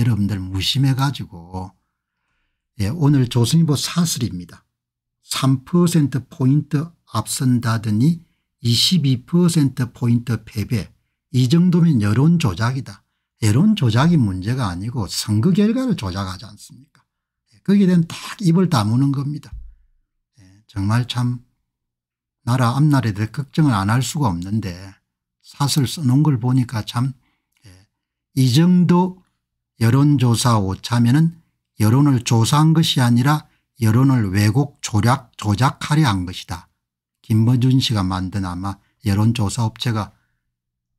여러분들 무심해 가지고 예, 오늘 조선일보 사슬입니다 3%포인트 앞선다더니 22%포인트 패배 이 정도면 여론 조작이다. 여론 조작이 문제가 아니고 선거 결과를 조작하지 않습니까 예, 거기에 대한 딱 입을 다무는 겁니다. 예, 정말 참 나라 앞날에 대해 걱정을 안 할 수가 없는데 사슬 써놓은 걸 보니까 참이 예, 정도 여론조사 오차면은 여론을 조사한 것이 아니라 여론을 왜곡 조작 조작하려 한 것이다. 김버준 씨가 만든 아마 여론조사 업체가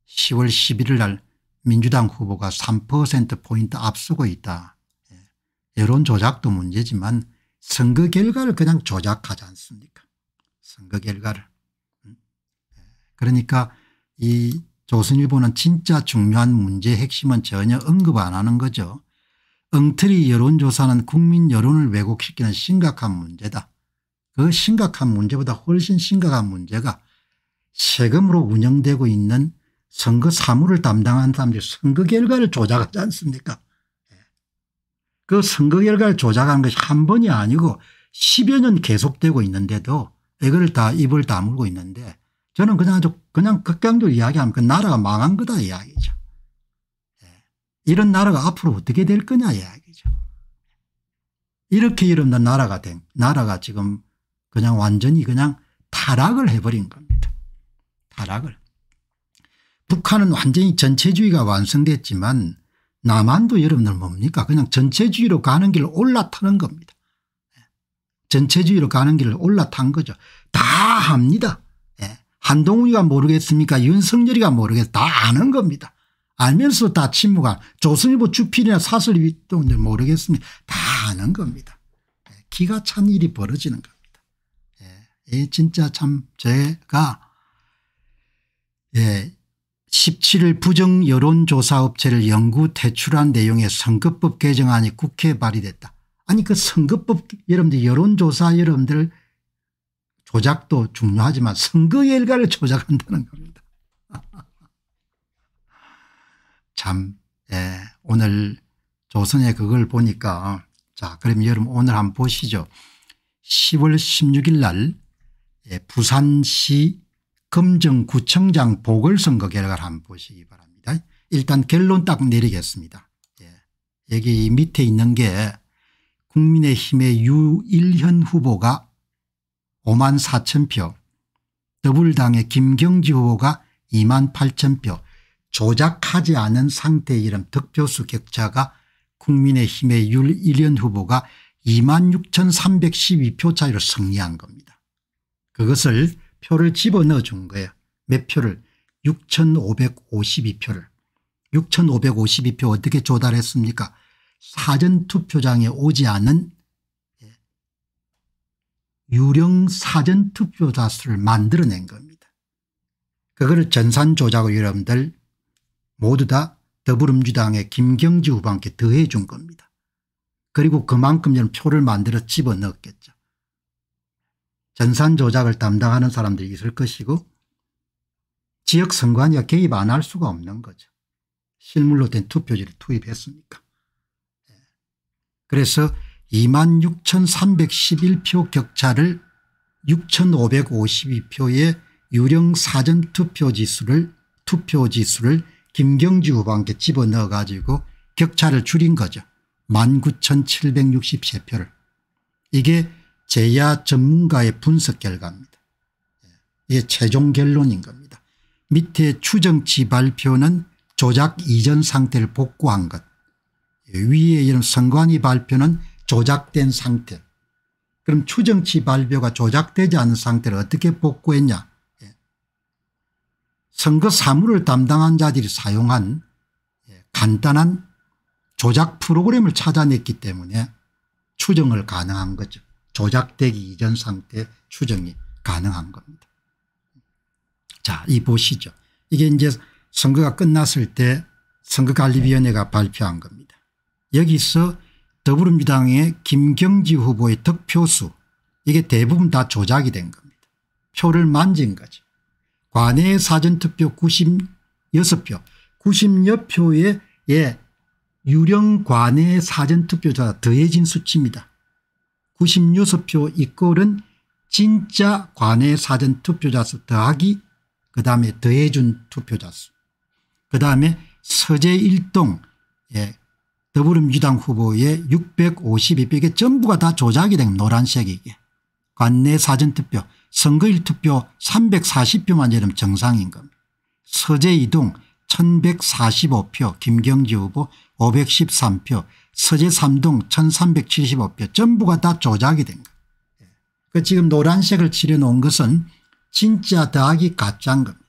10월 11일 날 민주당 후보가 3%포인트 앞서고 있다. 예. 여론 조작도 문제지만 선거 결과를 그냥 조작하지 않습니까 선거 결과를. 음. 예. 그러니까 이 조선일보는 진짜 중요한 문제의 핵심은 전혀 언급 안 하는 거죠. 엉터리 여론조사는 국민 여론을 왜곡시키는 심각한 문제다. 그 심각한 문제보다 훨씬 심각한 문제가 세금으로 운영되고 있는 선거 사무를 담당한 사람들이 선거 결과를 조작하지 않습니까 그 선거 결과를 조작한 것이 한 번이 아니고 10여 년 계속되고 있는데도 이걸 다 입을 다물고 있는데 저는 그냥 아주 그냥 극강적으로 이야기하면 그 나라가 망한 거다 이야기죠. 예. 이런 나라가 앞으로 어떻게 될 거냐 이야기죠. 이렇게 이름 나라가 된 나라가 지금 그냥 완전히 그냥 타락을 해버린 겁니다. 타락을. 북한은 완전히 전체주의가 완성됐지만 남한도 여러분들 뭡니까 그냥 전체주의로 가는 길을 올라타는 겁니다. 예. 전체주의로 가는 길을 올라탄 거죠. 다 합니다. 한동훈이가 모르겠습니까 윤석열이가 모르겠다 다 아는 겁니다. 알면서 다 침묵한 조선일보 주필이나 사설위원들 모르겠습니다. 다 아는 겁니다. 예, 기가 찬 일이 벌어지는 겁니다. 예, 예 진짜 참 제가 예, 17일 부정 여론조사업체를 연구 퇴출한 내용의 선거법 개정안이 국회에 발의됐다. 아니 그 선거법 여러분들 여론조사 여러분들 조작도 중요하지만 선거결과를 조작한다는 겁니다. 참 예, 오늘 조선의 그걸 보니까 자 그럼 여러분 오늘 한번 보시죠. 10월 16일 날 예, 부산시 금정구청장 보궐선거 결과를 한번 보시기 바랍니다. 일단 결론 딱 내리겠습니다. 예, 여기 밑에 있는 게 국민의힘의 유일현 후보가 5만 4천 표, 더불당의 김경지 후보가 2만 8천 표, 조작하지 않은 상태 의 이름 득표수 격차가 국민의힘의 율일련 후보가 2만 6,312표 차이로 승리한 겁니다. 그것을 표를 집어넣어 준 거예요. 몇 표를 6,552표를 6,552표 어떻게 조달했습니까 사전투표장에 오지 않은 유령 사전 투표자 수를 만들어낸 겁니다. 그거를 전산 조작을 여러분들 모두 다 더불어민주당의 김경지 후보한테 더해 준 겁니다. 그리고 그만큼 표를 만들어 집어넣었겠죠. 전산 조작을 담당하는 사람들이 있을 것이고 지역 선관위가 개입 안 할 수가 없는 거죠. 실물로 된 투표지를 투입했으니까. 예. 그래서 26,311표 격차를 6,552표의 유령 사전 투표지수를 투표지수를 김경주 후보한테 집어넣어 가지고 격차를 줄인 거죠. 19,763표를. 이게 제야 전문가의 분석 결과입니다. 예, 이게 최종 결론인 겁니다. 밑에 추정치 발표는 조작 이전 상태를 복구한 것. 위에 이런 선관위 발표는 조작된 상태 그럼 추정치 발표가 조작되지 않은 상태를 어떻게 복구했냐 예. 선거 사무를 담당한 자들이 사용한 예, 간단한 조작 프로그램을 찾아냈기 때문에 추정을 가능한 거죠. 조작되기 이전 상태 추정이 가능한 겁니다. 자, 이 보시죠. 이게 이제 선거가 끝났을 때 선거관리위원회가 발표한 겁니다. 여기서 더불어민주당의 김경지 후보의 득표수 이게 대부분 다 조작이 된 겁니다. 표를 만진 거죠. 관내 사전투표 96표 9 0여표의 예, 유령 관내 사전투표자 더해진 수치입니다. 96표 이꼴은 진짜 관내 사전투표자 수 더하기 그 다음에 더해준 투표자 수그 다음에 서재일동 예, 더불어민주당 후보의 652표 전부가 다 조작이 된 노란색이 게 관내 사전투표 선거일 투표 340표만 이름 정상인 겁니다. 서재 이동 1145표 김경지 후보 513표 서재 3동 1375표 전부가 다 조작이 된 겁니다. 그 지금 노란색을 칠해놓은 것은 진짜 더하기 가짜인 겁니다.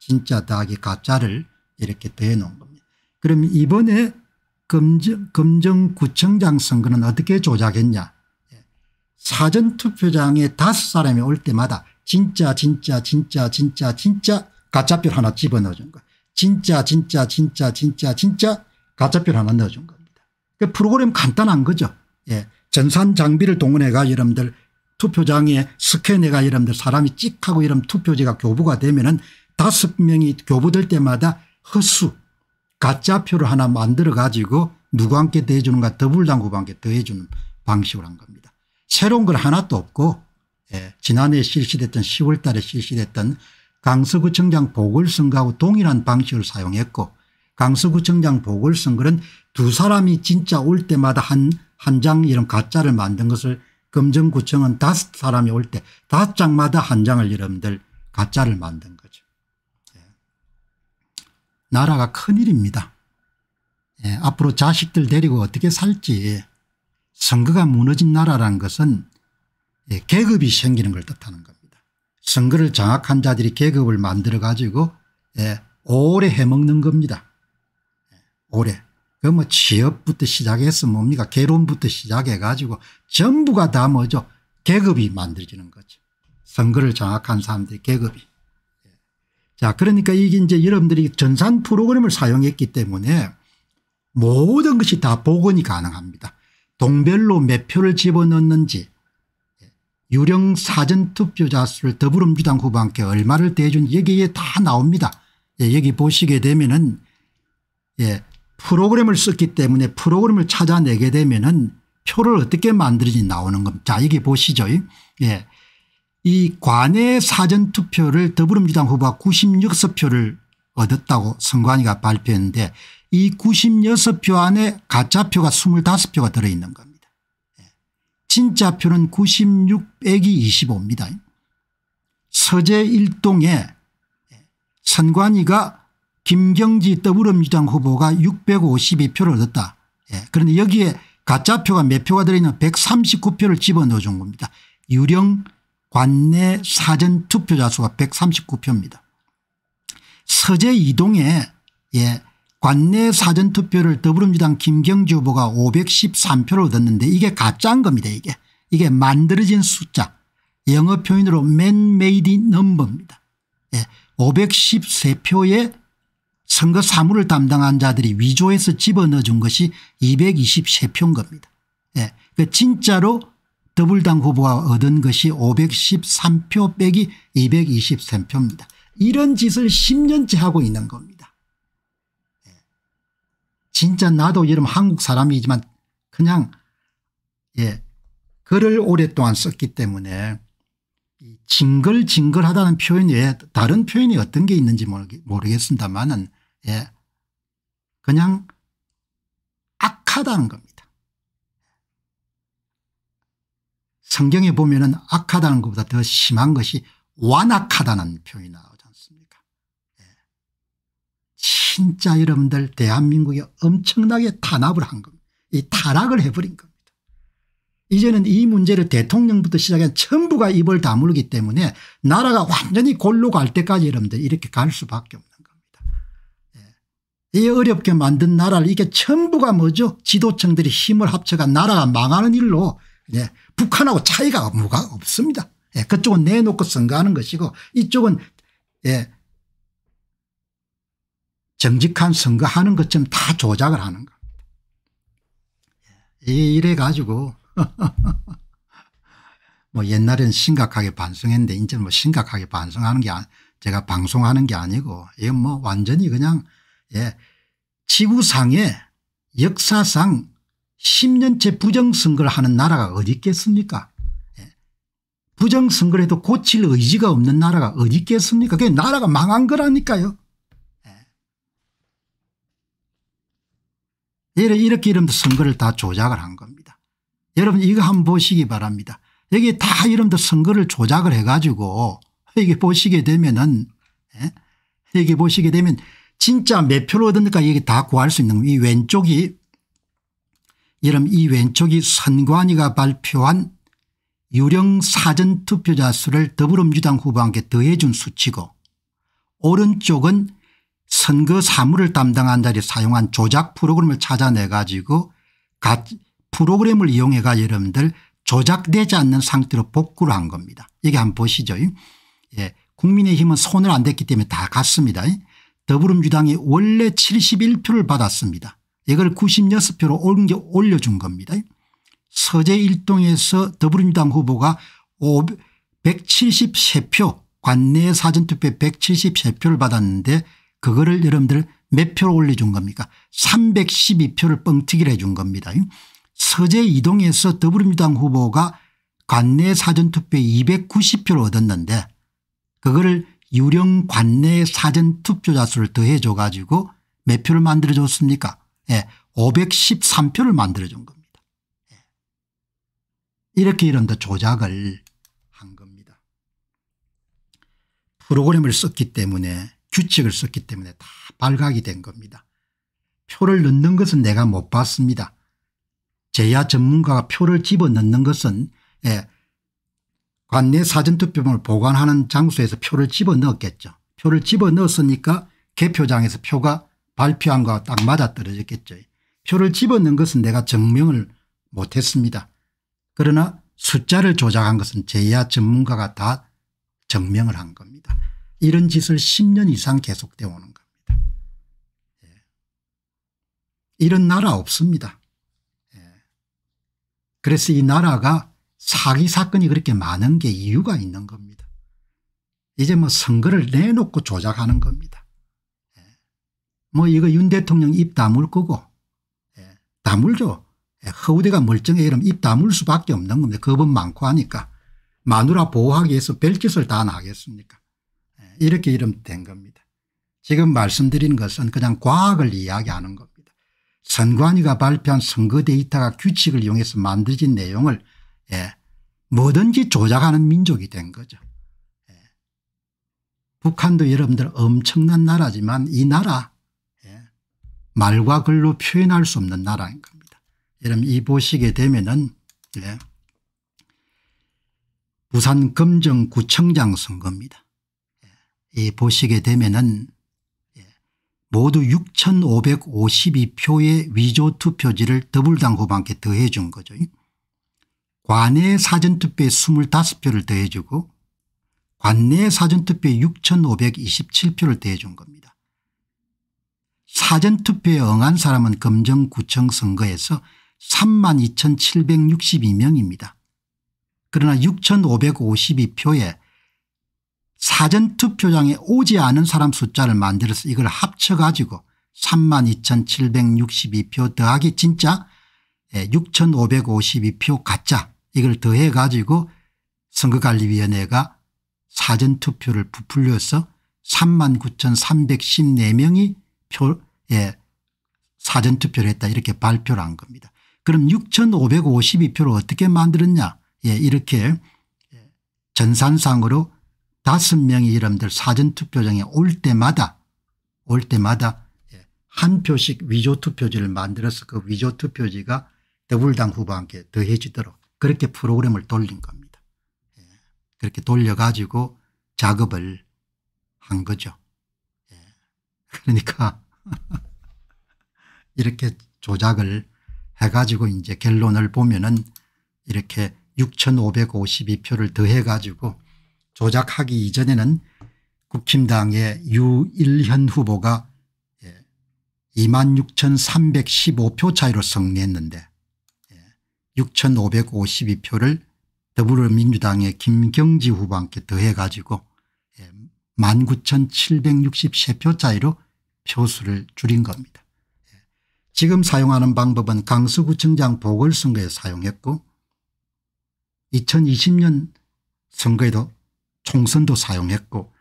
진짜 더하기 가짜를 이렇게 더해놓은 겁니다. 그럼 이번에 금정 검정구청장 선거는 어떻게 조작했냐 예. 사전투표장에 다섯 사람이 올 때마다 진짜 진짜 진짜 진짜 진짜 가짜표 하나 집어넣어준 거야 진짜 진짜 진짜 진짜 진짜 가짜표 하나 넣어준 겁니다. 그 프로그램 간단한 거죠. 예. 전산 장비를 동원해가 여러분들 투표장에 스캔해가 여러분들 사람이 찍하고 이런 투표지가 교부가 되면은 다섯 명이 교부될 때마다 허수 가짜표를 하나 만들어 가지고 누구 한테 더해주는가 더불당구와 함께 더해주는 방식을한 겁니다. 새로운 걸 하나도 없고 예, 지난해 실시됐던 10월 달에 실시됐던 강서구청장 보궐선거하고 동일한 방식을 사용했고 강서구청장 보궐선거는 두 사람이 진짜 올 때마다 한 한 장 이런 가짜를 만든 것을 검정구청은 다섯 사람이 올 때 다섯 장마다 한 장을 여러분들 가짜를 만든 나라가 큰일입니다. 예, 앞으로 자식들 데리고 어떻게 살지 선거가 무너진 나라라 것은 예, 계급이 생기는 걸 뜻하는 겁니다. 선거를 장악한 자들이 계급을 만들어 가지고 예, 오래 해먹는 겁니다. 예, 오래. 그뭐 취업부터 시작해서 뭡니까 개론부터 시작해 가지고 전부가 다 뭐죠 계급이 만들어지는 거죠. 선거를 장악한 사람들의 계급이. 자, 그러니까 이게 이제 여러분들이 전산 프로그램을 사용했기 때문에 모든 것이 다 복원이 가능합니다. 동별로 몇 표를 집어넣는지 유령 사전투표자 수를 더불어민주당 후보한테 얼마를 대준 여기에 다 나옵니다. 예, 여기 보시게 되면은 예, 프로그램을 썼기 때문에 프로그램을 찾아내게 되면은 표를 어떻게 만들지 나오는 겁니다. 자, 여기 보시죠. 예. 이관외 사전투표를 더불어민주당 후보가 9 6표를 얻었다고 선관위가 발표했는데 이 96표 안에 가짜표가 25표가 들어있는 겁니다. 예. 진짜표는 96 빼기 25입니다. 서재 일동에 선관위가 김경지 더불어민주당 후보가 652표를 얻었다. 예. 그런데 여기에 가짜표가 몇 표가 들어있는 139표를 집어넣어 준 겁니다. 유령 관내 사전 투표자 수가 139표입니다. 서재 이동에 예, 관내 사전 투표를 더불어민주당 김경주 후보가 513표를 얻었는데 이게 가짜인 겁니다 이게. 이게 만들어진 숫자 영어 표현으로 man-made number입니다. 예, 513표의 선거 사무를 담당한 자들이 위조해서 집어넣어 준 것이 223표인 겁니다. 예, 그 진짜로 더블당 후보가 얻은 것이 513표 빼기 223표입니다. 이런 짓을 10년째 하고 있는 겁니다. 예. 진짜 나도 여름 한국 사람이지만 그냥 예 글을 오랫동안 썼기 때문에 징글징글하다는 표현 외에 예, 다른 표현이 어떤 게 있는지 모르겠습니다만예 그냥 악하다는 겁니다. 성경에 보면은 악하다는 것보다 더 심한 것이 완악하다는 표현이 나오지 않습니까? 예. 진짜 여러분들 대한민국이 엄청나게 탄압을 한 겁니다. 이 타락을 해버린 겁니다. 이제는 이 문제를 대통령부터 시작해 전부가 입을 다물기 때문에 나라가 완전히 골로 갈 때까지 여러분들 이렇게 갈 수밖에 없는 겁니다. 예. 이 어렵게 만든 나라를 이게 전부가 뭐죠? 지도층들이 힘을 합쳐가 나라가 망하는 일로 예. 북한하고 차이가 뭐가 없습니다. 예, 그쪽은 내놓고 선거하는 것이고 이쪽은 예, 정직한 선거하는 것처럼 다 조작을 하는 겁니다. 예, 이래 가지고 뭐 옛날엔 심각하게 반성했는데 이제는 뭐 심각하게 반성하는 게 아, 제가 방송하는 게 아니고 이건 뭐 완전히 그냥 예 지구상의 역사상 10년째 부정선거를 하는 나라가 어디 있겠습니까 예. 부정선거를 해도 고칠 의지가 없는 나라가 어디 있겠습니까 그게 나라가 망한 거라니까요 예. 이렇게 이름도 선거를 다 조작을 한 겁니다 여러분 이거 한번 보시기 바랍니다 여기 다 이름도 선거를 조작을 해가지고 이게 보시게 되면은 이게 예. 보시게 되면 진짜 몇 표를 얻었는가 이게 다 구할 수 있는 이 왼쪽이 이름 이 왼쪽이 선관위가 발표한 유령 사전 투표자 수를 더불어민주당 후보한테 더해준 수치고 오른쪽은 선거 사무를 담당한 자리 에 사용한 조작 프로그램을 찾아내 가지고 프로그램을 이용해가 여러분들 조작되지 않는 상태로 복구를 한 겁니다. 이게 한번 보시죠. 예. 국민의힘은 손을 안 댔기 때문에 다 갔습니다. 더불어민주당이 원래 71표를 받았습니다. 이걸 96표로 올려준 겁니다. 서재 1동에서 더불어민주당 후보가 173표 관내 사전투표 173표를 받았는데 그거를 여러분들 몇 표로 올려준 겁니까 312표를 뻥튀기를 해준 겁니다. 서재 2동에서 더불어민주당 후보가 관내 사전투표 290표를 얻었는데 그거를 유령 관내 사전투표자 수를 더해줘 가지고 몇 표를 만들어줬습니까 513표를 예, 만들어준 겁니다. 예. 이렇게 이런 그 조작을 한 겁니다. 프로그램을 썼기 때문에 규칙을 썼기 때문에 다 발각이 된 겁니다. 표를 넣는 것은 내가 못 봤습니다. 제야 전문가가 표를 집어넣는 것은 예, 관내 사전투표함을 보관하는 장소에서 표를 집어넣었겠죠. 표를 집어넣었으니까 개표장에서 표가 발표한 것과 딱 맞아떨어졌겠죠. 표를 집어넣은 것은 내가 증명을 못했습니다. 그러나 숫자를 조작한 것은 제야 전문가가 다 증명을 한 겁니다. 이런 짓을 10년 이상 계속되어 오는 겁니다. 예. 이런 나라 없습니다. 예. 그래서 이 나라가 사기 사건이 그렇게 많은 게 이유가 있는 겁니다. 이제 뭐 선거를 내놓고 조작하는 겁니다. 뭐 이거 윤 대통령 입 다물 거고 예. 다물죠. 예. 허우대가 멀쩡해 이러면 입 다물 수밖에 없는 겁니다. 겁은 많고 하니까 마누라 보호하기 위해서 별짓을 다 나겠습니까 예. 이렇게 이러면 된 겁니다. 지금 말씀드린 것은 그냥 과학을 이야기하는 겁니다. 선관위가 발표한 선거 데이터가 규칙을 이용해서 만들어진 내용을 예, 뭐든지 조작하는 민족이 된 거죠. 예. 북한도 여러분들 엄청난 나라지만 이 나라 말과 글로 표현할 수 없는 나라인 겁니다. 여러분 이 보시게 되면은 예. 부산 금정구청장 선거입니다. 예. 이 보시게 되면은 예. 모두 6,552표의 위조 투표지를 더블당 후반께 더해 준 거죠. 관내 사전투표에 25표를 더해주고 관내 사전투표에 6,527표를 더해준 겁니다. 사전투표에 응한 사람은 검정구청 선거에서 3만 2762명입니다. 그러나 6552표에 사전투표장에 오지 않은 사람 숫자를 만들어서 이걸 합쳐가지고 3만 2762표 더하기 진짜 6552표 예, 가짜 이걸 더해가지고 선거관리위원회가 사전투표를 부풀려서 3만 9314명이 표 예, 사전투표를 했다 이렇게 발표를 한 겁니다. 그럼 6552표를 어떻게 만들었냐 예, 이렇게 예, 전산상으로 다섯 명의 이름들 사전투표장에 올 때마다 올 때마다 예, 한 표씩 위조투표지를 만들어서 그 위조투표지가 더불당 후보한테 더해지도록 그렇게 프로그램을 돌린 겁니다. 예. 그렇게 돌려가지고 작업을 한 거죠. 예. 그러니까 이렇게 조작을 해가지고 이제 결론을 보면은 이렇게 6,552표를 더해가지고 조작하기 이전에는 국힘당의 유일현 후보가 26,315표 예, 차이로 승리했는데 6,552표를 예, 더불어민주당의 김경지 후보한테 더해가지고 19,763표 예, 차이로 표수를 줄인 겁니다. 지금 사용하는 방법은 강서구청장 보궐선거에 사용했고 2020년 선거에도 총선도 사용했고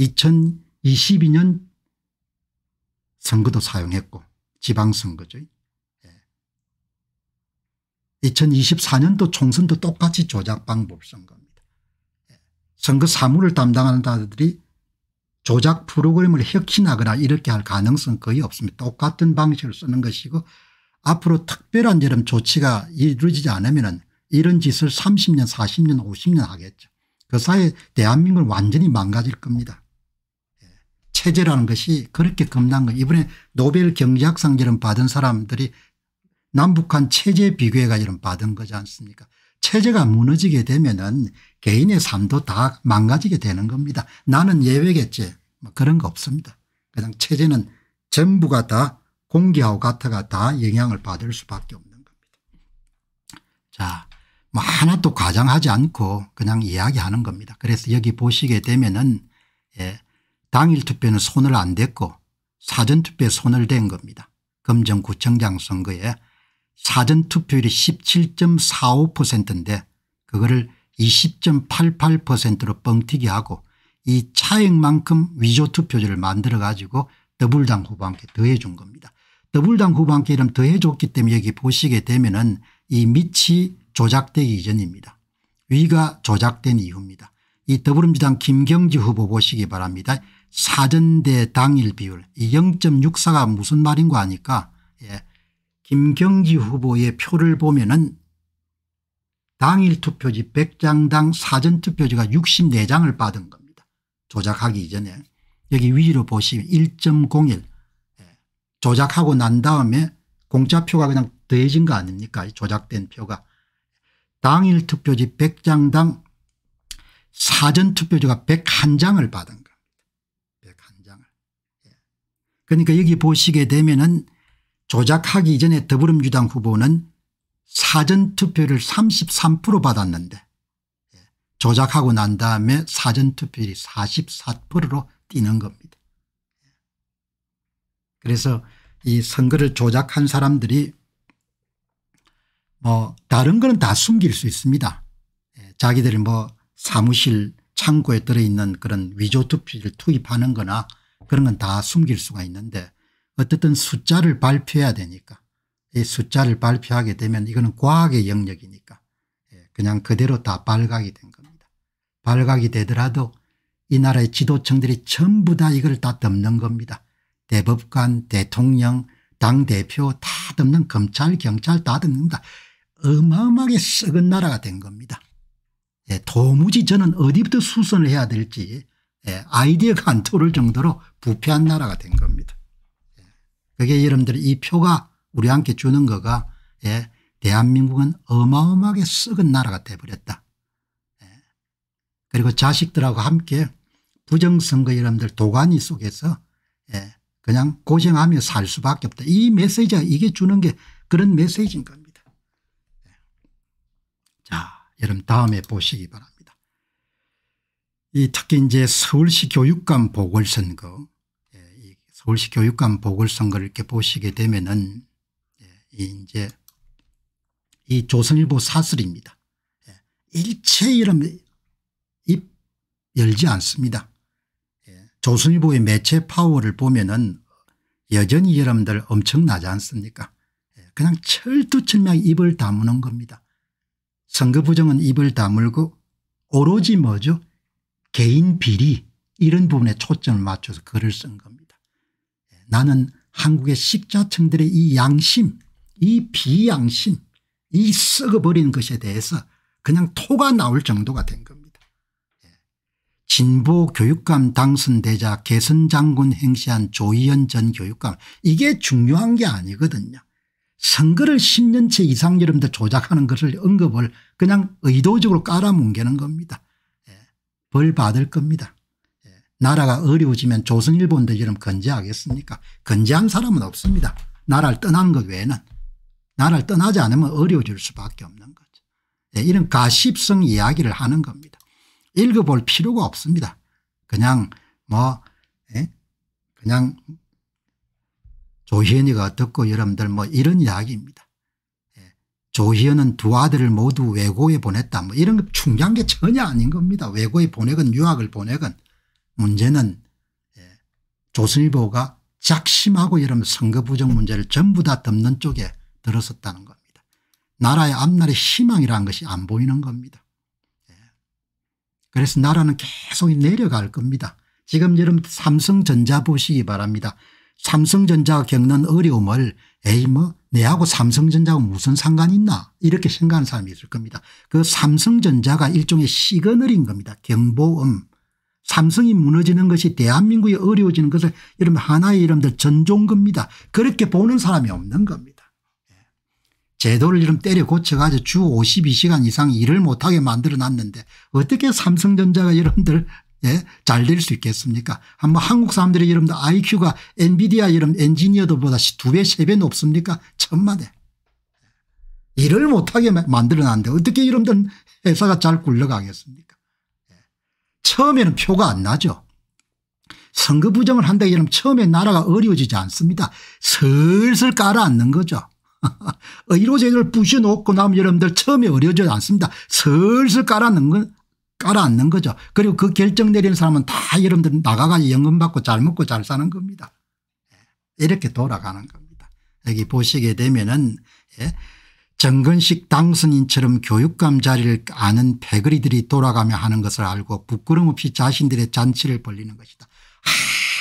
2022년 선거도 사용했고 지방선거죠. 2024년도 예. 총선도 똑같이 조작 방법 선거입니다. 예. 선거 사무를 담당하는 자들이 조작 프로그램을 혁신하거나 이렇게 할 가능성 은 거의 없습니다. 똑같은 방식을 쓰는 것이고 앞으로 특별한 이런 조치가 이루어지지 않으면 이런 짓을 30년 40년 50년 하겠죠. 그 사이에 대한민국은 완전히 망가질 겁니다. 예. 체제라는 것이 그렇게 겁난 거 이번에 노벨 경제학상 이런 받은 사람들이 남북한 체제 비교해가 이런 받은 거지 않습니까 체제가 무너지게 되면 은 개인의 삶도 다 망가지게 되는 겁니다. 나는 예외겠지 뭐 그런 거 없습니다. 그냥 체제는 전부가 다 공기하고 같아가다 영향을 받을 수밖에 없는 겁니다. 자, 뭐 하나 도 과장하지 않고 그냥 이야기하는 겁니다. 그래서 여기 보시게 되면은 예, 당일 투표는 손을 안 댔고 사전투표에 손을 댄 겁니다. 금정구청장 선거에 사전투표율이 17.45%인데 그거를 20.88%로 뻥튀기하고 이 차액만큼 위조 투표지를 만들어 가지고 더블당 후보한테 더해 준 겁니다. 더블당 후보한테 이름 더해 줬기 때문에 여기 보시게 되면 은이 밑이 조작되기 이전입니다. 위가 조작된 이후입니다. 이 더불어민주당 김경지 후보 보시기 바랍니다. 사전대 당일 비율 이 0.64가 무슨 말인가 하니까 예. 김경지 후보의 표를 보면 은 당일 투표지 100장당 사전투표지가 64장을 받은 겁니다. 조작하기 이전에 여기 위로 보시면 1.01 예. 조작하고 난 다음에 공짜표가 그냥 더해진 거 아닙니까 조작된 표가 당일 투표지 100장당 사전투표지가 101장을 받은 겁니다. 101장을. 예. 그러니까 여기 보시게 되면 은 조작하기 전에 더불어민주당 후보는 사전투표를 33% 받았는데 예, 조작하고 난 다음에 사전투표율이 44%로 뛰는 겁니다. 예. 그래서 이 선거를 조작한 사람들이 뭐 다른 거는 다 숨길 수 있습니다. 예, 자기들이 뭐 사무실 창고에 들어있는 그런 위조투표를 투입하는 거나 그런 건 다 숨길 수가 있는데 어쨌든 숫자를 발표해야 되니까 이 숫자를 발표하게 되면 이거는 과학의 영역이니까 예, 그냥 그대로 다 발각이 된 겁니다. 발각이 되더라도 이 나라의 지도층들이 전부 다 이걸 다 덮는 겁니다. 대법관 대통령 당대표 다 덮는 검찰 경찰 다 덮는다. 어마어마하게 썩은 나라가 된 겁니다. 예, 도무지 저는 어디부터 수선을 해야 될지 예, 아이디어가 안 토를 정도로 부패한 나라가 된 겁니다. 예. 그게 여러분들 이 표가 우리한테 주는 거가 예, 대한민국은 어마어마하게 썩은 나라가 돼버렸다. 예. 그리고 자식들하고 함께 부정선거 여러분들 도가니 속에서 예, 그냥 고생하며 살 수밖에 없다. 이 메시지가 이게 주는 게 그런 메시지인 겁니다. 예. 자 여러분 다음에 보시기 바랍니다. 이 특히 이제 서울시 교육감 보궐선거 예, 서울시 교육감 보궐선거를 이렇게 보시게 되면은 이제 이 조선일보 사설입니다. 예, 일체 이런 입 열지 않습니다. 예, 조선일보의 매체 파워를 보면은 여전히 여러분들 엄청나지 않습니까 예, 그냥 철두철미하게 입을 다무는 겁니다. 선거 부정은 입을 다물고 오로지 뭐죠 개인 비리 이런 부분에 초점을 맞춰서 글을 쓴 겁니다. 나는 한국의 식자층들의 이 양심 이 비양심 이 썩어버린 것에 대해서 그냥 토가 나올 정도가 된 겁니다. 예. 진보 교육감 당선되자 개선장군 행시한 조희연 전 교육감 이게 중요한 게 아니거든요. 선거를 10년째 이상 여러분들 조작하는 것을 언급을 그냥 의도적으로 깔아뭉개는 겁니다. 예. 벌 받을 겁니다. 예. 나라가 어려워지면 조선일본들 이름 건재하겠습니까 건재한 사람은 없습니다. 나라를 떠난 것 외에는. 나를 떠나지 않으면 어려워질 수밖에 없는 거죠. 네, 이런 가십성 이야기를 하는 겁니다. 읽어볼 필요가 없습니다. 그냥 뭐 예? 그냥 조희연이가 듣고 여러분들 뭐 이런 이야기입니다. 예. 조희연은 두 아들을 모두 외고에 보냈다 뭐 이런 중요한 게 전혀 아닌 겁니다. 외고에 보내건 유학을 보내건 문제는 예. 조선일보가 작심하고 여러분 선거 부정 문제를 전부 다 덮는 쪽에 들었었다는 겁니다. 나라의 앞날에 희망이라는 것이 안 보이는 겁니다. 예. 그래서 나라는 계속 내려갈 겁니다. 지금 여러분 삼성전자 보시기 바랍니다. 삼성전자가 겪는 어려움을 에이 뭐 내하고 삼성전자가 무슨 상관이 있나 이렇게 생각하는 사람이 있을 겁니다. 그 삼성전자가 일종의 시그널인 겁니다. 경보음. 삼성이 무너지는 것이 대한민국이 어려워지는 것을 여러분 하나의 이름들 전종겁니다. 그렇게 보는 사람이 없는 겁니다. 제도를 이름 때려 고쳐가지고 주 52시간 이상 일을 못하게 만들어 놨는데 어떻게 삼성전자가 여러분들 예? 잘될 수 있겠습니까 한번 한국 사람들이 여러분들 IQ가 엔비디아 이런 엔지니어들보다 두배 세 배 높습니까 천만에 일을 못하게 만들어 놨는데 어떻게 여러분들 회사가 잘 굴러가겠습니까 예. 처음에는 표가 안 나죠 선거 부정을 한다 이러면 처음에 나라가 어려워지지 않습니다. 슬슬 깔아앉는 거죠. 의료제를 부셔놓고 나면 여러분들 처음에 어려워지지 않습니다. 슬슬 깔아놓는 건 깔아앉는 거죠. 그리고 그 결정 내리는 사람은 다 여러분들 나가가지고 연금 받고 잘 먹고 잘 사는 겁니다. 예, 이렇게 돌아가는 겁니다. 여기 보시게 되면은 예. 정근식 당선인처럼 교육감 자리를 아는 패거리들이 돌아가며 하는 것을 알고 부끄럼 없이 자신들의 잔치를 벌리는 것이다.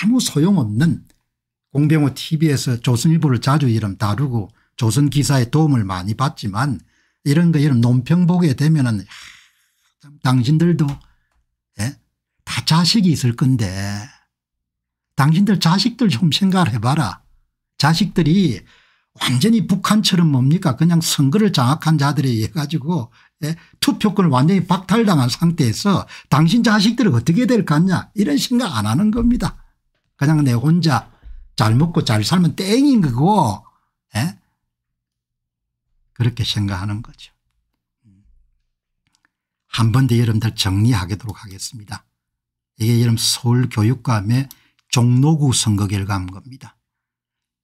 아무 소용없는 공병호 tv에서 조선일보를 자주 이름 다루고 조선 기사의 도움을 많이 받지만 이런 거 이런 논평 보게 되면은 당신들도 예? 다 자식이 있을 건데 당신들 자식들 좀 생각을 해봐라. 자식들이 완전히 북한처럼 뭡니까 그냥 선거를 장악한 자들에 의해 가지고 예? 투표권을 완전히 박탈당한 상태에서 당신 자식들은 어떻게 될 것같냐 이런 생각 안 하는 겁니다. 그냥 내 혼자 잘 먹고 잘 살면 땡인 거고 예? 그렇게 생각하는 거죠. 한 번 더 여러분들 정리하도록 게 하겠습니다. 이게 여러분 서울교육감의 종로구 선거 결과인 겁니다.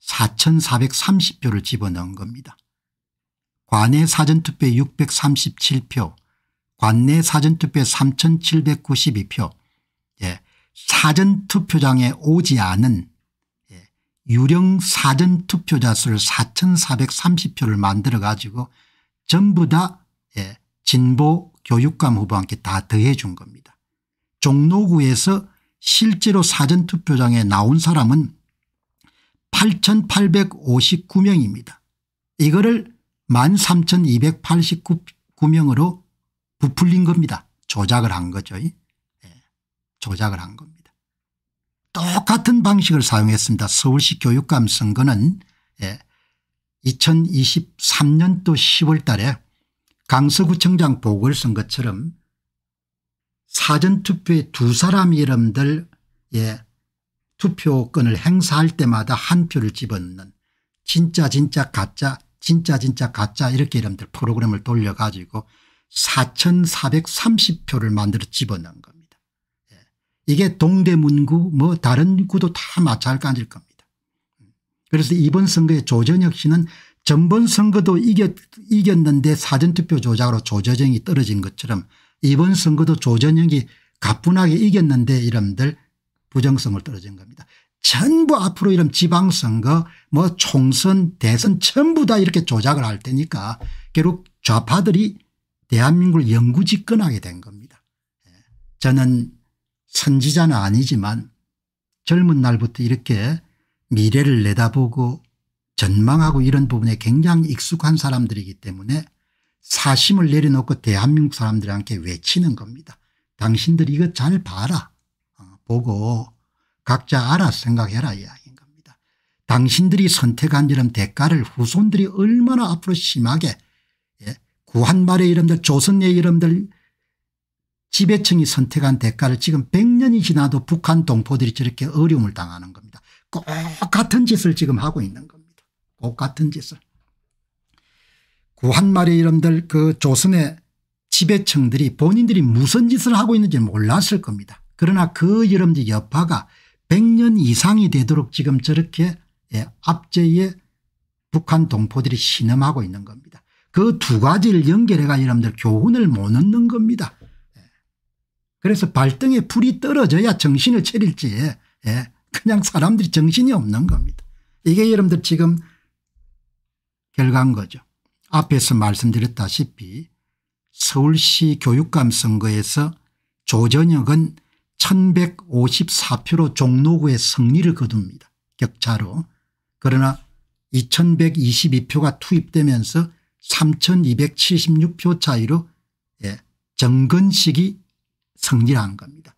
4,430표를 집어넣은 겁니다. 관내 사전투표 637표, 관내 사전투표 3,792표, 예, 사전투표장에 오지 않은 유령 사전 투표자 수를 4,430표를 만들어 가지고 전부 다 예, 진보 교육감 후보와 함께 다 더해 준 겁니다. 종로구에서 실제로 사전투표장에 나온 사람은 8,859명입니다. 이거를 13,289명으로 부풀린 겁니다. 조작을 한 거죠. 예. 조작을 한 겁니다. 똑같은 방식을 사용했습니다. 서울시 교육감 선거는 예, 2023년도 10월 달에 강서구청장 보궐선거처럼 사전투표에 두 사람 이름들 예, 투표권을 행사할 때마다 한 표를 집어넣는 진짜 진짜 가짜 진짜 진짜 가짜 이렇게 이름들 프로그램을 돌려가지고 4430표를 만들어 집어넣은 겁니다. 이게 동대문구 뭐 다른 구도 다 마찰을 까질 겁니다. 그래서 이번 선거에 조전혁 씨는 전번 선거도 이겼, 이겼는데 사전투표 조작으로 조저정이 떨어진 것처럼 이번 선거도 조전혁이 가뿐하게 이겼는데 이름들 부정성을 떨어진 겁니다. 전부 앞으로 이런 지방선거 뭐 총선 대선 전부 다 이렇게 조작을 할 테니까 결국 좌파들이 대한민국을 영구집권하게 된 겁니다. 예. 저는 선지자는 아니지만 젊은 날부터 이렇게 미래를 내다보고 전망하고 이런 부분에 굉장히 익숙한 사람들이기 때문에 사심을 내려놓고 대한민국 사람들한테 외치는 겁니다. 당신들 이거잘 봐라. 어, 보고 각자 알아 생각해라 이야기인 겁니다. 당신들이 선택한 이런 대가를 후손들이 얼마나 앞으로 심하게 예, 구한말의 이름들 조선의 이름들 지배층이 선택한 대가를 지금 100년이 지나도 북한 동포들이 저렇게 어려움을 당하는 겁니다. 꼭 같은 짓을 지금 하고 있는 겁니다. 꼭 같은 짓을. 구한말의 그 이름들 그 조선의 지배층들이 본인들이 무슨 짓을 하고 있는지 몰랐을 겁니다. 그러나 그 이름들 여파가 100년 이상이 되도록 지금 저렇게 예, 압제에 북한 동포들이 신음하고 있는 겁니다. 그 두 가지를 연결해가 여러분들 교훈을 못 얻는 겁니다. 그래서 발등에 불이 떨어져야 정신을 차릴지 예. 그냥 사람들이 정신이 없는 겁니다. 이게 여러분들 지금 결과인 거죠. 앞에서 말씀드렸다시피 서울시 교육감 선거에서 조전혁은 1154표로 종로구의 승리를 거둡니다. 격차로. 그러나 2122표가 투입되면서 3276표 차이로 예, 정근식이 승리한 겁니다.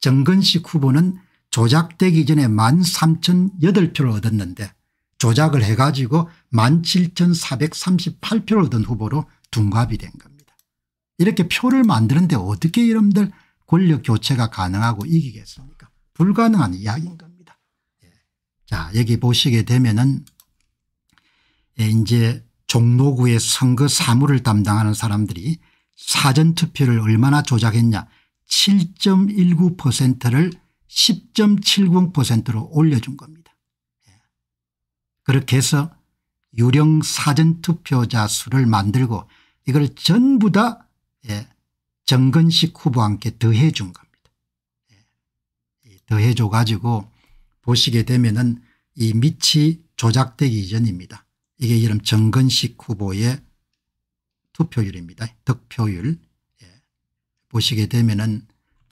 정건식 후보는 조작되기 전에 13,008표를 얻었는데 조작을 해가지고 17,438표를 얻은 후보로 둔갑이 된 겁니다. 이렇게 표를 만드는데 어떻게 여러분들 권력 교체가 가능하고 이기겠습니까 불가능한 이야기인 겁니다. 예. 자 여기 보시게 되면은 예, 이제 종로구의 선거 사무를 담당하는 사람들이 사전투표를 얼마나 조작했냐 7.19%를 10.70%로 올려준 겁니다. 예. 그렇게 해서 유령 사전투표자 수를 만들고 이걸 전부 다 예, 정건식 후보와 함 더해 준 겁니다. 예. 더해 줘 가지고 보시게 되면 은이 밑이 조작되기 이전입니다. 이게 이름 정건식 후보의 투표율입니다. 득표율 보시게 되면은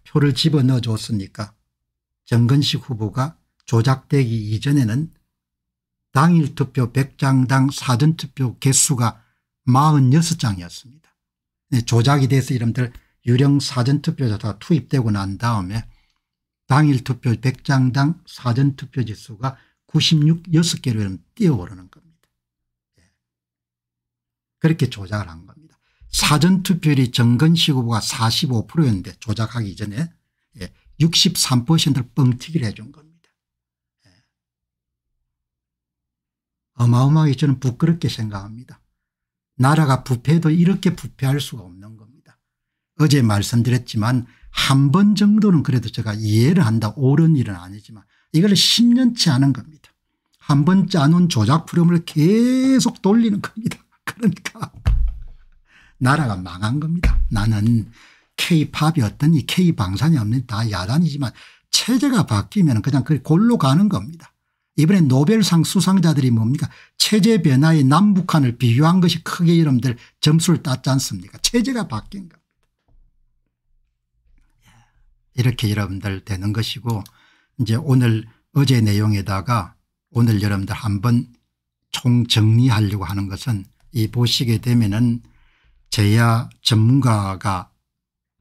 표를 집어넣어 줬으니까 정근식 후보가 조작되기 이전에는 당일 투표 100장당 사전투표 개수가 46장이었습니다. 조작이 돼서 이름들 유령 사전투표자 다 투입되고 난 다음에 당일 투표 100장당 사전투표 지수가 96, 개로 뛰어오르는 겁니다. 예. 그렇게 조작을 한 거예요. 사전투표율이 정근시급보가 45%였는데 조작하기 전에 63%를 예, 뻥튀기를 해준 겁니다. 예. 어마어마하게 저는 부끄럽게 생각합니다. 나라가 부패도 이렇게 부패할 수가 없는 겁니다. 어제 말씀드렸지만 한 번 정도는 그래도 제가 이해를 한다 옳은 일은 아니지만 이걸 10년치 않은 겁니다. 한 번 짜놓은 조작 프롬을 계속 돌리는 겁니다. 그러니까 나라가 망한 겁니다. 나는 K-팝이 어떤 이 K-방산이 없는 다 야단이지만 체제가 바뀌면 그냥 그 골로 가는 겁니다. 이번에 노벨상 수상자들이 뭡니까 체제 변화에 남북한을 비유한 것이 크게 이름들 점수를 땄지 않습니까 체제가 바뀐 겁니다. 예. 이렇게 여러분들 되는 것이고 이제 오늘 어제 내용에다가 오늘 여러분들 한번 총정리하려고 하는 것은 이 보시게 되면은 제야 전문가가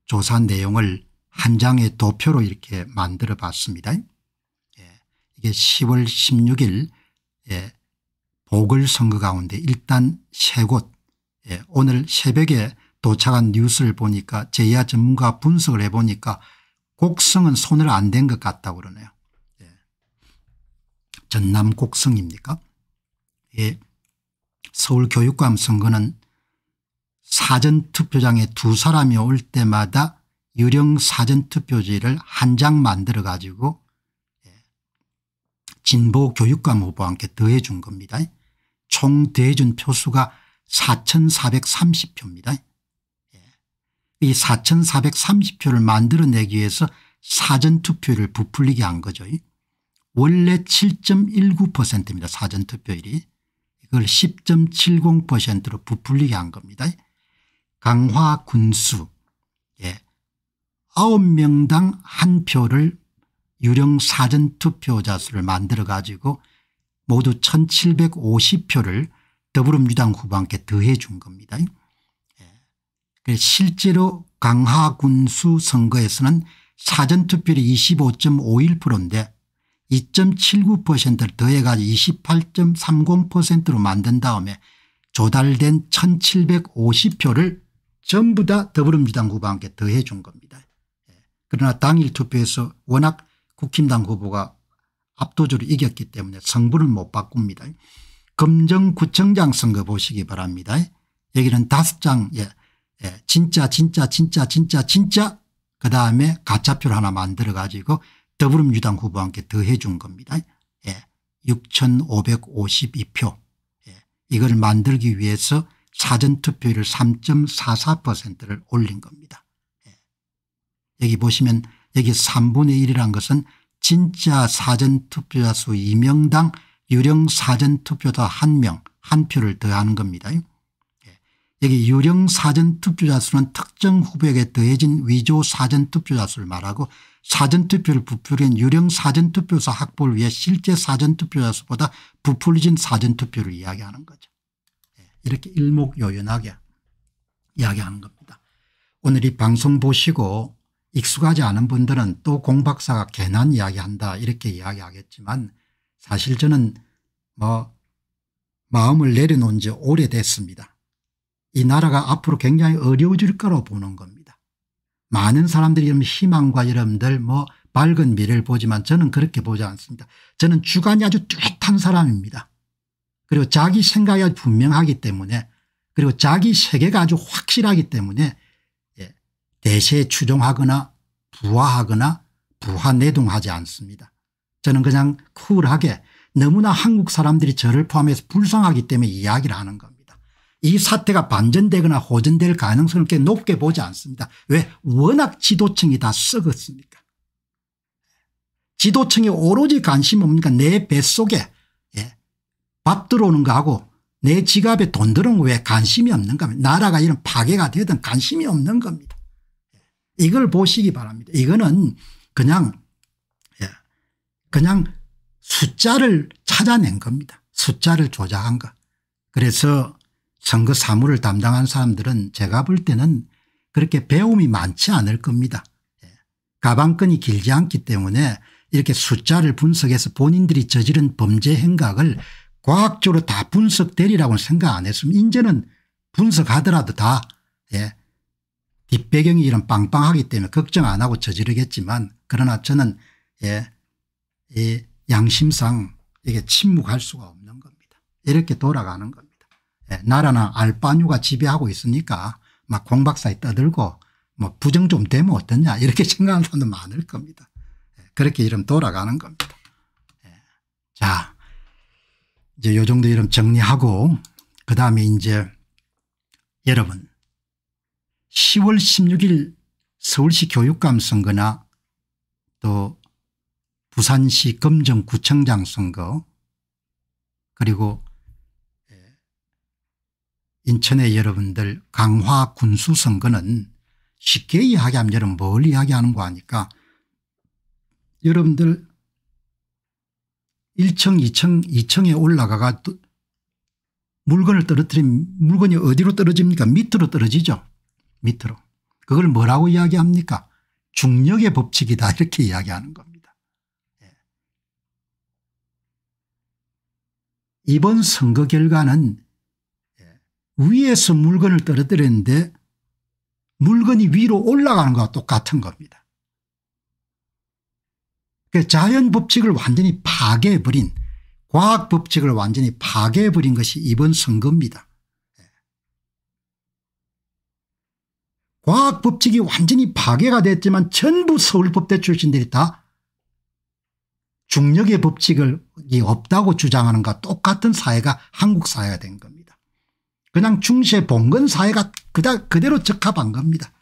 조사 내용을 한 장의 도표로 이렇게 만들어 봤습니다. 예, 이게 10월 16일 예, 보궐선거 가운데 일단 세곳 예, 오늘 새벽에 도착한 뉴스를 보니까 제야 전문가 분석을 해보니까 곡성은 손을 안 댄 것 같다고 그러네요. 예. 전남 곡성입니까? 예. 서울 교육감 선거는 사전투표장에 두 사람이 올 때마다 유령 사전투표지를 한 장 만들어 가지고 예, 진보 교육감 후보와 함께 더해 준 겁니다. 총 더해 준 표수가 4,430표입니다. 예, 이 4,430표를 만들어내기 위해서 사전투표를 부풀리게 한 거죠. 원래 7.19%입니다. 사전투표율이. 그걸 10.70%로 부풀리게 한 겁니다. 강화군수 예. 9명당 한 표를 유령 사전투표자 수를 만들어 가지고 모두 1750표를 더불어민주당 후보한테 더해 준 겁니다. 예. 실제로 강화군수 선거에서는 사전투표율 25.51%인데 2.79%를 더해가지고 28.30%로 만든 다음에 조달된 1750표를 전부 다 더불어민주당 후보와 함께 더해 준 겁니다. 예. 그러나 당일 투표에서 워낙 국힘당 후보가 압도적으로 이겼기 때문에 성분을 못 바꿉니다. 검정구청장 선거 보시기 바랍니다. 여기는 다섯 장 예, 예, 진짜 진짜 진짜 진짜 진짜 그다음에 가짜표를 하나 만들어 가지고 더불어민주당 후보와 함 더해 준 겁니다. 예, 6552표 예, 이걸 만들기 위해서 사전투표율 을 3.44%를 올린 겁니다. 예. 여기 보시면 여기 3분의 1이란 것은 진짜 사전투표자 수 2명당 유령 사전투표자 1명 한 표를 더하는 겁니다. 예. 여기 유령 사전투표자 수는 특정 후보에게 더해진 위조 사전투표자 수를 말하고 사전투표를 부풀린 유령 사전투표자 확보를 위해 실제 사전투표자 수보다 부풀리 사전투표를 이야기하는 거죠. 이렇게 일목요연하게 이야기하는 겁니다. 오늘 이 방송 보시고 익숙하지 않은 분들은 또 공박사가 괜한 이야기한다 이렇게 이야기하겠지만 사실 저는 뭐 마음을 내려놓은 지 오래됐습니다. 이 나라가 앞으로 굉장히 어려워질 거로 보는 겁니다. 많은 사람들이 희망과 여러분들 뭐 밝은 미래를 보지만 저는 그렇게 보지 않습니다. 저는 주관이 아주 뚜렷한 사람입니다. 그리고 자기 생각이 아주 분명하기 때문에 그리고 자기 세계가 아주 확실하기 때문에 예, 대세에 추종하거나 부화하거나 부화내동하지 않습니다. 저는 그냥 쿨하게 너무나 한국 사람들이 저를 포함해서 불쌍하기 때문에 이야기를 하는 겁니다. 이 사태가 반전되거나 호전될 가능성을 꽤 높게 보지 않습니다. 왜 워낙 지도층이 다썩었습니까 지도층이 오로지 관심 없으니까 내 뱃속에 밥 들어오는 거하고 내 지갑에 돈들어온거왜 관심이 없는 겁니다. 나라가 이런 파괴가 되든 관심이 없는 겁니다. 이걸 보시기 바랍니다. 이거는 그냥 예, 그냥 숫자를 찾아낸 겁니다. 숫자를 조작한 거. 그래서 선거 사무를 담당한 사람들은 제가 볼 때는 그렇게 배움이 많지 않을 겁니다. 예, 가방끈이 길지 않기 때문에 이렇게 숫자를 분석해서 본인들이 저지른 범죄 행각을 과학적으로 다 분석되리라고 는 생각 안 했으면 이제는 분석하더라도 다 예. 뒷배경이 이런 빵빵하기 때문에 걱정 안 하고 저지르겠지만 그러나 저는 예, 예, 양심상 이게 침묵할 수가 없는 겁니다. 이렇게 돌아가는 겁니다. 예, 나라나 알바뉴가 지배하고 있으니까 막 공박사에 떠들고 뭐 부정 좀 되면 어떠냐 이렇게 생각하는 사람도 많을 겁니다. 예, 그렇게 이름 돌아가는 겁니다. 예. 자. 이제 요 정도 이름 정리하고 그다음에 이제 여러분 10월 16일 서울시 교육감 선거나 또 부산시 검정구청장 선거 그리고 예, 인천의 여러분들 강화 군수 선거는 쉽게 이야기하면 여러분 멀리 이야기하는 거 아니까 여러분들 1층 2층 2층에 올라가가 물건을 떨어뜨린 물건이 어디로 떨어집니까 밑으로 떨어지죠 밑으로 그걸 뭐라고 이야기합니까 중력의 법칙이다 이렇게 이야기하는 겁니다. 예. 이번 선거 결과는 예, 위에서 물건을 떨어뜨렸는데 물건이 위로 올라가는 것과 똑같은 겁니다. 그 자연 법칙을 완전히 파괴해버린 과학 법칙을 완전히 파괴해버린 것이 이번 선거입니다. 과학 법칙이 완전히 파괴가 됐지만 전부 서울법대 출신들이 다 중력의 법칙이 없다고 주장하는 것과 똑같은 사회가 한국 사회가 된 겁니다. 그냥 중세 봉건 사회가 그대로 적합한 겁니다.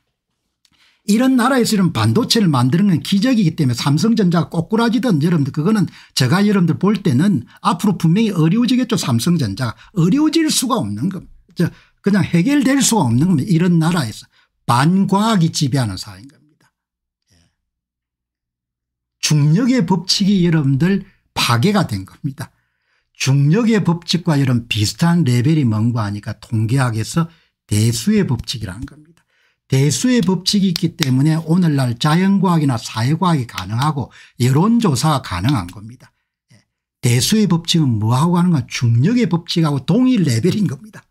이런 나라에서 이런 반도체를 만드는 건 기적이기 때문에 삼성전자가 꼬꾸라지던 여러분들 그거는 제가 여러분들 볼 때는 앞으로 분명히 어려워지겠죠 삼성전자가 어려워질 수가 없는 겁니다. 그냥 해결될 수가 없는 겁니다. 이런 나라에서 반과학이 지배하는 사회인 겁니다. 예. 중력의 법칙이 여러분들 파괴가 된 겁니다. 중력의 법칙과 이런 비슷한 레벨이 뭔가 하니까 통계학에서 대수의 법칙이라는 겁니다. 대수의 법칙이 있기 때문에 오늘날 자연과학이나 사회과학이 가능하고 여론조사가 가능한 겁니다. 예. 대수의 법칙은 뭐하고 하는 건 중력의 법칙하고 동일 레벨인 겁니다.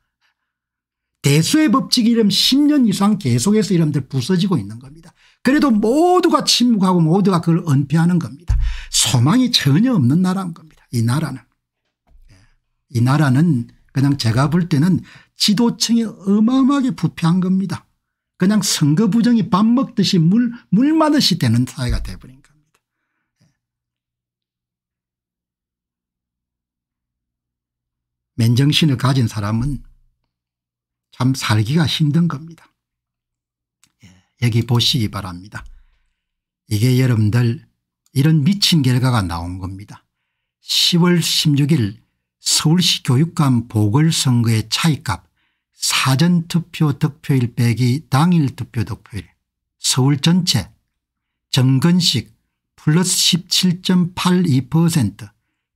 대수의 법칙 이름 10년 이상 계속해서 이름들 부서지고 있는 겁니다. 그래도 모두가 침묵하고 모두가 그걸 은폐하는 겁니다. 소망이 전혀 없는 나라인 겁니다. 이 나라는. 예. 이 나라는 그냥 제가 볼 때는 지도층이 어마어마하게 부패한 겁니다. 그냥 선거 부정이 밥 먹듯이 물, 물 마듯이 되는 사회가 돼버린 겁니다. 예. 맨정신을 가진 사람은 참 살기가 힘든 겁니다. 예, 여기 보시기 바랍니다. 이게 여러분들 이런 미친 결과가 나온 겁니다. 10월 16일 서울시 교육감 보궐선거의 차이값 사전투표 득표일 빼기 당일 투표 득표일 서울 전체 정근식 플러스 17.82%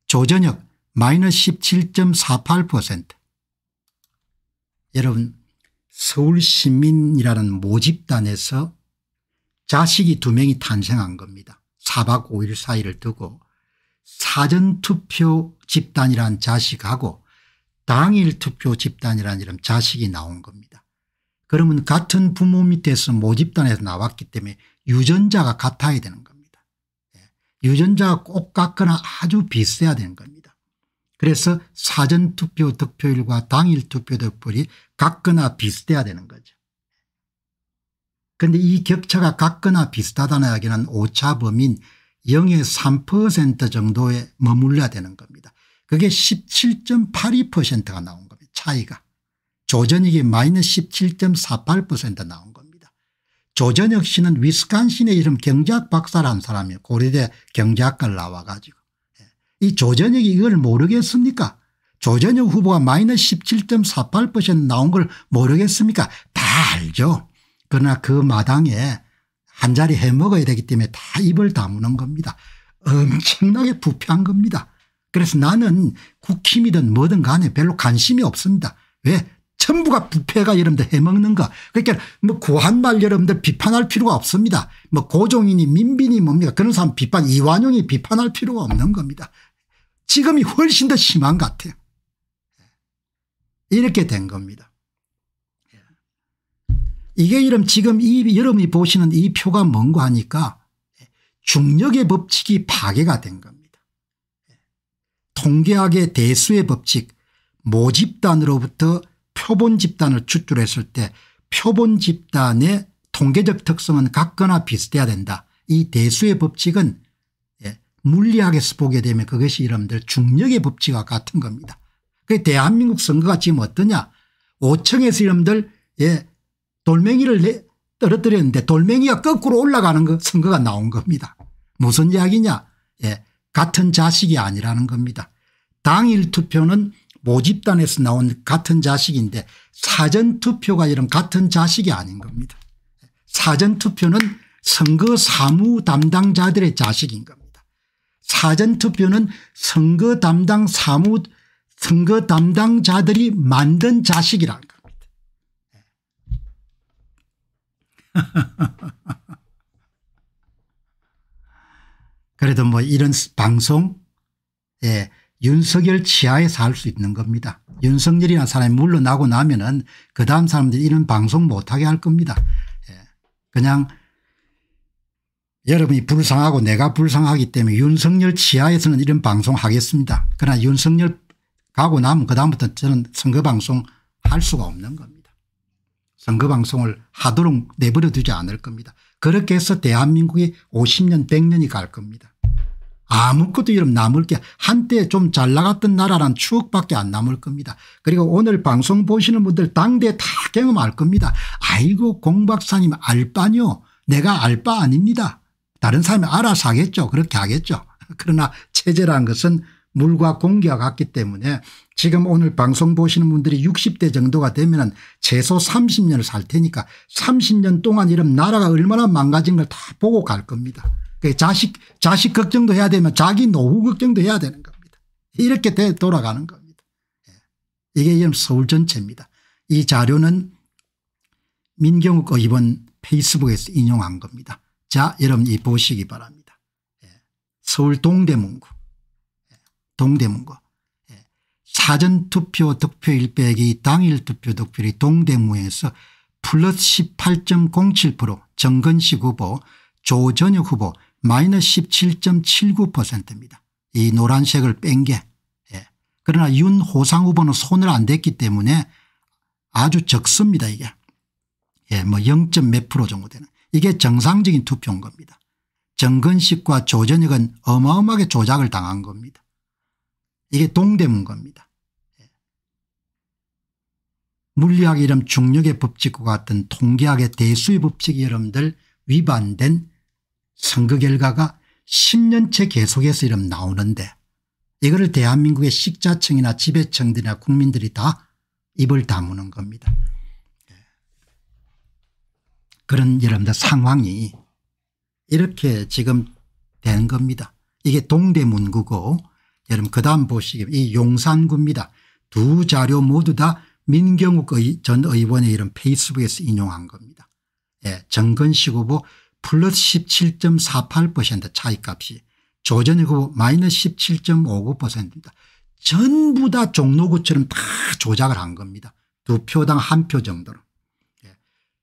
조전혁 마이너스 17.48% 여러분 서울시민이라는 모집단에서 자식이 두 명이 탄생한 겁니다. 4박 5일 사이를 두고 사전투표 집단이란 자식하고 당일 투표 집단이라는 이름 자식이 나온 겁니다. 그러면 같은 부모 밑에서 모집단에서 나왔기 때문에 유전자가 같아야 되는 겁니다. 예. 유전자가 꼭 같거나 아주 비슷해야 되는 겁니다. 그래서 사전투표 득표율과 당일투표 득표율이 같거나 비슷해야 되는 거죠. 그런데 이 격차가 같거나 비슷하다는 이야기는 오차범인 0.3% 정도에 머물러야 되는 겁니다. 그게 17.82%가 나온 겁니다. 차이가. 조전익이 마이너스 17.48% 나온 겁니다. 조전혁 씨는 위스콘신의 이름 경제학 박사를 한 사람이에요. 고려대 경제학과를 나와 가지고. 예. 이 조전혁이 이걸 모르겠습니까 조전혁 후보가 마이너스 17.48% 나온 걸 모르겠습니까 다 알죠. 그러나 그 마당에 한 자리 해먹어야 되기 때문에 다 입을 다무는 겁니다. 엄청나게 부패한 겁니다. 그래서 나는 국힘이든 뭐든 간에 별로 관심이 없습니다. 왜? 전부가 부패가 여러분들 해먹는 거. 그러니까 뭐 고한말 여러분들 비판할 필요가 없습니다. 뭐 고종이니 민빈이 뭡니까 그런 사람 비판 이완용이 비판할 필요가 없는 겁니다. 지금이 훨씬 더 심한 것 같아요. 이렇게 된 겁니다. 이게 이름 지금 이 여러분이 보시는 이 표가 뭔가 하니까 중력의 법칙이 파괴가 된 겁니다. 통계학의 대수의 법칙 모집단으로부터 표본 집단을 추출했을 때 표본 집단의 통계적 특성은 같거나 비슷해야 된다. 이 대수의 법칙은 예, 물리학에서 보게 되면 그것이 여러분들 중력의 법칙과 같은 겁니다. 그 대한민국 선거가 지금 어떠냐 5층에서 여러분들 예, 돌멩이를 떨어뜨렸는데 돌멩이가 거꾸로 올라가는 거 선거가 나온 겁니다. 무슨 이야기냐 예, 같은 자식이 아니라는 겁니다. 당일 투표는 모집단에서 나온 같은 자식인데 사전투표가 이런 같은 자식이 아닌 겁니다. 사전투표는 선거 사무 담당자들의 자식인 겁니다. 사전투표는 선거 담당 사무 선거 담당자들이 만든 자식이란 겁니다. 그래도 뭐 이런 방송 예 윤석열 치하에 살 수 있는 겁니다. 윤석열이라는 사람이 물러나고 나면 은그 다음 사람들이 이런 방송 못하게 할 겁니다. 예. 그냥 여러분이 불쌍하고 내가 불쌍하기 때문에 윤석열 치하에서는 이런 방송 하겠습니다. 그러나 윤석열 가고 나면 그다음부터 저는 선거방송 할 수가 없는 겁니다. 선거방송을 하도록 내버려 두지 않을 겁니다. 그렇게 해서 대한민국이 50년 100년이 갈 겁니다. 아무것도 이름 남을 게 한때 좀 잘 나갔던 나라란 추억밖에 안 남을 겁니다. 그리고 오늘 방송 보시는 분들 당대 다 경험할 겁니다. 아이고 공 박사님 알바뇨 내가 알바 아닙니다. 다른 사람이 알아서 하겠죠. 그렇게 하겠죠. 그러나 체제란 것은 물과 공기와 같기 때문에 지금 오늘 방송 보시는 분들이 60대 정도가 되면 은 최소 30년을 살 테니까 30년 동안 이런 나라가 얼마나 망가진 걸 다 보고 갈 겁니다. 자식 자식 걱정도 해야 되면 자기 노후 걱정도 해야 되는 겁니다. 이렇게 되, 돌아가는 겁니다. 예. 이게 지금 서울 전체입니다. 이 자료는 민경욱 의원 페이스북에서 인용한 겁니다. 자 여러분 이 보시기 바랍니다. 예. 서울 동대문구 예. 동대문구 사전투표 득표일 빼기 당일 투표 득표율이 동대문에서 플러스 18.07% 정근식 후보 조전혁 후보 마이너스 17.79%입니다. 이 노란색을 뺀 게. 예. 그러나 윤호상 후보는 손을 안 댔기 때문에 아주 적습니다 이게. 예, 뭐 0. 몇 프로 정도 되는. 이게 정상적인 투표인 겁니다. 정근식과 조전익은 어마어마하게 조작을 당한 겁니다. 이게 동대문 겁니다. 예. 물리학 이름 중력의 법칙과 같은 통계학의 대수의 법칙이 여러분들 위반된 선거 결과가 10년째 계속해서 이름 나오는데 이거를 대한민국의 식자청이나 지배층들이나 국민들이 다 입을 다무는 겁니다. 예. 그런 여러분들 상황이 이렇게 지금 되 겁니다. 이게 동대문구고 여러분 그다음 보시기 이 용산구입니다. 두 자료 모두 다 민경욱 전 의원의 이런 페이스북에서 인용한 겁니다. 예, 정근식 후보 플러스 17.48% 차이값이 조전이고 마이너스 17.59%입니다. 전부 다 종로구처럼 다 조작을 한 겁니다. 두 표당 한 표 정도로. 예.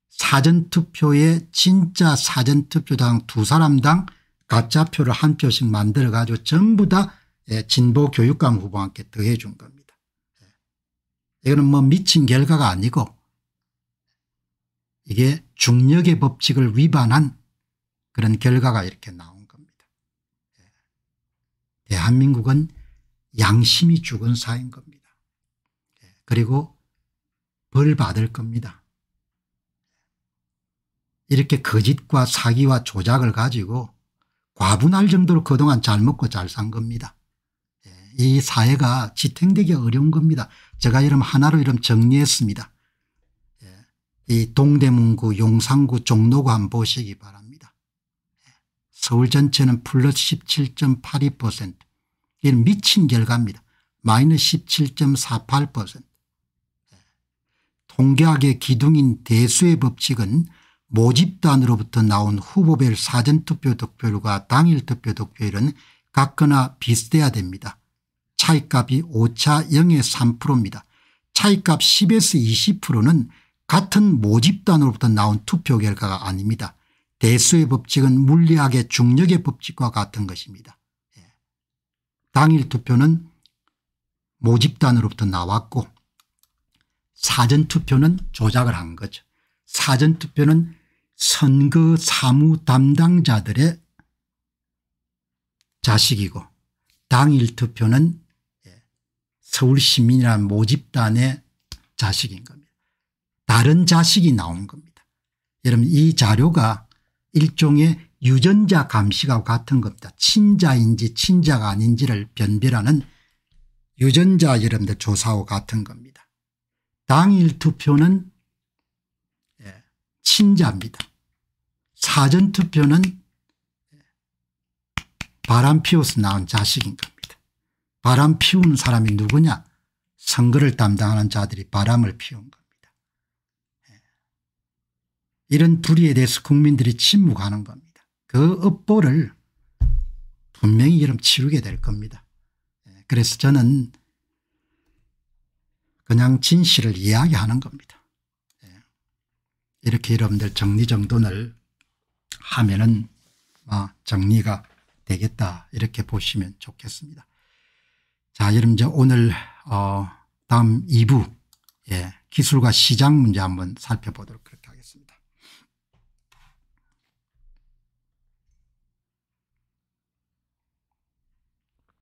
사전투표에 진짜 사전투표당 두 사람당 가짜표를 한 표씩 만들어 가지고 전부 다 예, 진보 교육감 후보한테 더해 준 겁니다. 예. 이거는 뭐 미친 결과가 아니고 이게 중력의 법칙을 위반한 그런 결과가 이렇게 나온 겁니다. 예. 대한민국은 양심이 죽은 사인 겁니다. 예. 그리고 벌 받을 겁니다. 이렇게 거짓과 사기와 조작을 가지고 과분할 정도로 그동안 잘 먹고 잘 산 겁니다. 예. 이 사회가 지탱되기 어려운 겁니다. 제가 이름 하나로 이름 정리했습니다. 이 동대문구 용산구 종로구 한번 보시기 바랍니다. 서울 전체는 플러스 17.82% 이건 미친 결과입니다. 마이너스 17.48% 통계학의 기둥인 대수의 법칙은 모집단으로부터 나온 후보별 사전투표 득표율과 당일 투표 득표율은 같거나 비슷해야 됩니다. 차이값이 5차 0의 3%입니다. 차이값 10에서 20%는 같은 모집단으로부터 나온 투표 결과가 아닙니다. 대수의 법칙은 물리학의 중력의 법칙과 같은 것입니다. 예. 당일 투표는 모집단으로부터 나왔고 사전투표는 조작을 한 거죠. 사전투표는 선거 사무 담당자들의 자식이고 당일 투표는 예, 서울시민이라는 모집단의 자식인 겁니다. 다른 자식이 나온 겁니다. 여러분 이 자료가 일종의 유전자 감시가 같은 겁니다. 친자인지 친자가 아닌지를 변별하는 유전자 여러분들 조사와 같은 겁니다. 당일 투표는 예, 친자입니다. 사전투표는 예, 바람 피워서 나온 자식인 겁니다. 바람 피우는 사람이 누구냐 선거를 담당하는 자들이 바람을 피운 겁니다. 이런 불의에 대해서 국민들이 침묵하는 겁니다. 그 업보를 분명히 이름 치르게 될 겁니다. 예, 그래서 저는 그냥 진실을 이야기하는 겁니다. 예, 이렇게 여러분들 정리정돈을 하면은 아, 정리가 되겠다 이렇게 보시면 좋겠습니다. 자 여러분 이제 오늘 어, 다음 2부 예, 기술과 시장 문제 한번 살펴보도록 할게요.